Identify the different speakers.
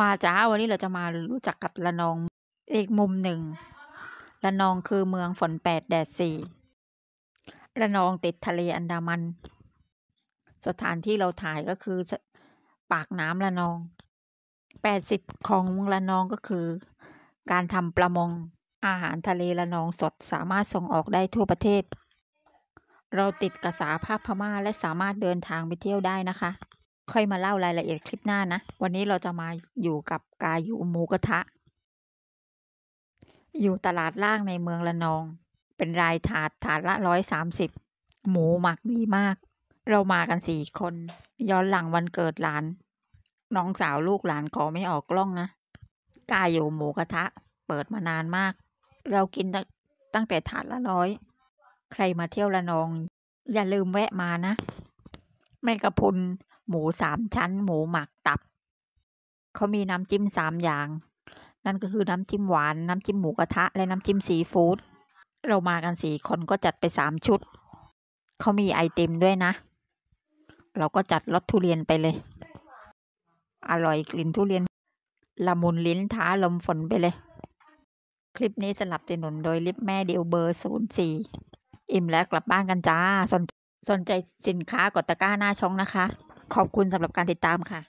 Speaker 1: มาจ้า วันนี้เราจะมารู้จักกับละนองอีกมุมหนึ่ง ละนองคือเมืองฝนแปดแดดสี่ละนองติดทะเลอันดามัน สถานที่เราถ่ายก็คือปากน้ำละนอง แปดสิบของละนองก็คือ การทำประมง อาหารทะเลละนองสดสามารถส่งออกได้ทั่วประเทศ เราติดกับสาภาพพม่าและสามารถเดินทางไปเที่ยวได้นะคะค่อยมาเล่ารายละเอียดคลิปหน้านะ วันนี้เราจะมาอยู่กับ กายู่หมูกระทะ อยู่ตลาดล่างในเมืองละนอง เป็นรายถาดถาดละร้อยสามสิบ หมูหมักดีมาก เรามากันสี่คน ย้อนหลังวันเกิดหลาน น้องสาวลูกหลานขอไม่ออกกล้องนะ กาอยู่หมูกระทะ เปิดมานานมาก เรากินตั้งแต่ถาดละร้อย ใครมาเที่ยวละนองอย่าลืมแวะมานะ แม่กระพุนหมูสามชั้น หมูหมักตับเขามีน้ำจิ้มสามอย่าง นั่นก็คือน้ำจิ้มหวานน้ำจิ้มหมูกระทะและน้ำจิ้มซีฟู้ดเรามากันสี่คนก็จัดไปสามชุดเขามีไอติมด้วยนะ เราก็จัดรสทุเรียนไปเลย อร่อยกลิ่นทุเรียน ละมุนลิ้นท้าลมฝนไปเลย คลิปนี้สลับสนุนโดยลิปแม่เดียวเบอร์ศูนย์สี่อิ่มแล้วกลับบ้านกันจ้าสนสนใจสินค้ากดตะกร้าหน้าช่องนะคะขอบคุณสำหรับการติดตามค่ะ